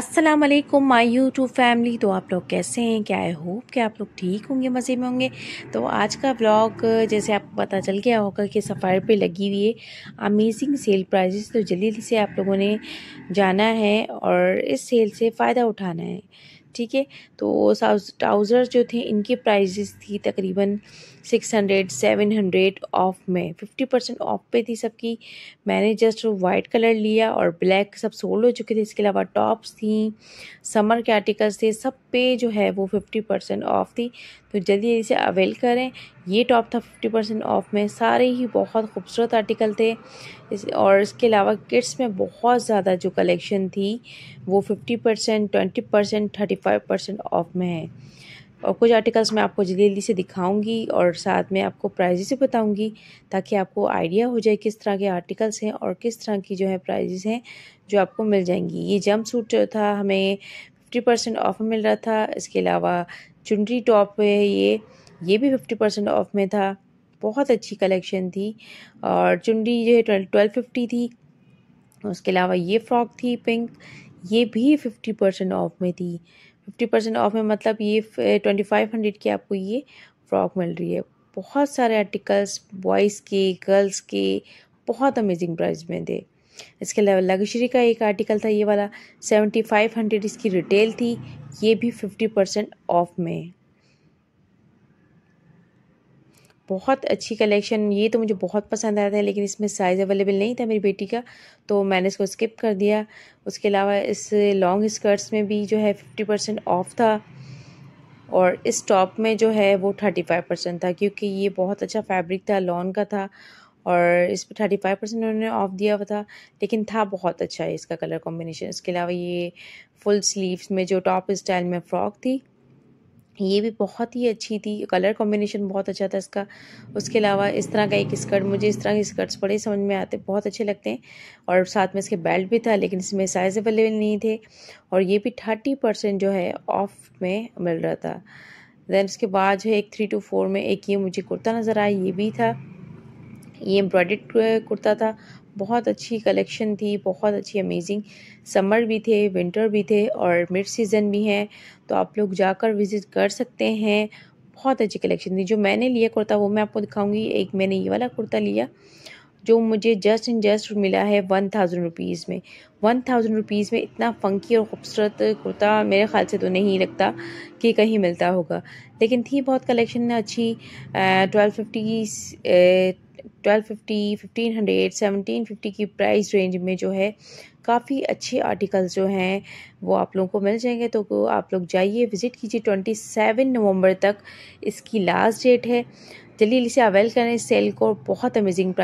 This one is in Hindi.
असलम माई यूट्यूब फैमिली तो आप लोग कैसे हैं क्या आई होप कि आप लोग ठीक होंगे मज़े में होंगे तो आज का ब्लॉग जैसे आपको पता चल गया होगा कि सफ़ार पे लगी हुई है अमेजिंग सेल प्राइजेस तो जल्दी से आप लोगों ने जाना है और इस सेल से फ़ायदा उठाना है ठीक है तो ट्राउज़र जो थे इनकी प्राइजेस थी तकरीबन six hundred seven hundred off में फिफ्टी परसेंट ऑफ पे थी सबकी मैंने जस्ट वाइट कलर लिया और ब्लैक सब सोल्ड हो चुके थे इसके अलावा टॉप्स थी समर के आर्टिकल्स थे सब पे जो है वो फिफ्टी परसेंट ऑफ थी तो जल्दी जल्दी से अवेल करें ये टॉप था फिफ्टी परसेंट ऑफ में सारे ही बहुत खूबसूरत आर्टिकल थे इस और इसके अलावा किट्स में बहुत ज़्यादा जो कलेक्शन थी वो fifty percent twenty percent thirty five percent off में है और कुछ आर्टिकल्स मैं आपको जल्दी जल्दी से दिखाऊंगी और साथ में आपको प्राइजेस भी बताऊंगी ताकि आपको आइडिया हो जाए किस तरह के आर्टिकल्स हैं और किस तरह की जो है प्राइजेस हैं जो आपको मिल जाएंगी ये जंप सूट जो था हमें फिफ्टी परसेंट ऑफ मिल रहा था इसके अलावा चुनरी टॉप है ये ये भी फिफ्टी परसेंट ऑफ में था बहुत अच्छी कलेक्शन थी और चुनरी जो है ट्वेल्व फिफ्टी थी उसके अलावा ये फ्रॉक थी पिंक ये भी फिफ्टी परसेंट ऑफ में थी फिफ्टी परसेंट ऑफ में मतलब ये ट्वेंटी फाइव हंड्रेड की आपको ये फ्रॉक मिल रही है बहुत सारे आर्टिकल्स बॉयज़ के गर्ल्स के बहुत अमेजिंग प्राइस में थे इसके अलावा लग्जरी का एक आर्टिकल था ये वाला सेवेंटी फाइव हंड्रेड इसकी रिटेल थी ये भी फिफ्टी परसेंट ऑफ में बहुत अच्छी कलेक्शन ये तो मुझे बहुत पसंद आया था लेकिन इसमें साइज़ अवेलेबल नहीं था मेरी बेटी का तो मैंने इसको स्किप कर दिया उसके अलावा इस लॉन्ग स्कर्ट्स में भी जो है फिफ्टी परसेंट ऑफ था और इस टॉप में जो है वो थर्टी फाइव परसेंट था क्योंकि ये बहुत अच्छा फैब्रिक था लॉन का था और इस पर थर्टी फाइव परसेंट उन्होंने ऑफ दिया हुआ था लेकिन था बहुत अच्छा है इसका कलर कॉम्बिनेशन इसके अलावा ये फुल स्लीव्स में जो टॉप स्टाइल में फ्रॉक थी ये भी बहुत ही अच्छी थी कलर कॉम्बिनेशन बहुत अच्छा था इसका उसके अलावा इस तरह का एक स्कर्ट मुझे इस तरह के स्कर्ट्स बड़े समझ में आते बहुत अच्छे लगते हैं और साथ में इसके बेल्ट भी था लेकिन इसमें साइज अवेलेबल नहीं थे और ये भी थर्टी परसेंट जो है ऑफ में मिल रहा था दैन उसके बाद जो है एक थ्री टू फोर में एक ये मुझे कुर्ता नज़र आया ये भी था ये एम्ब्रॉयड कुर्ता था बहुत अच्छी कलेक्शन थी बहुत अच्छी अमेजिंग समर भी थे विंटर भी थे और मिड सीज़न भी हैं तो आप लोग जाकर विज़िट कर सकते हैं बहुत अच्छी कलेक्शन थी जो मैंने लिया कुर्ता वो मैं आपको दिखाऊंगी एक मैंने ये वाला कुर्ता लिया जो मुझे जस्ट एंड जस्ट मिला है वन थाउजेंड रुपीज़ में वन थाउजेंड रुपीज़ में इतना फ़ंकी और ख़ूबसूरत कुर्ता मेरे ख्याल से तो नहीं लगता कि कहीं मिलता होगा लेकिन थी बहुत कलेक्शन अच्छी twelve fifty twelve fifty fifteen hundred seventeen fifty की प्राइस रेंज में जो है काफ़ी अच्छे आर्टिकल्स जो हैं वो आप लोगों को मिल जाएंगे तो आप लोग जाइए विज़िट कीजिए ट्वेंटी सेवन नवम्बर तक इसकी लास्ट डेट है जल्दी जल्दी से अवेल करें सेल को बहुत अमेजिंग प्राइस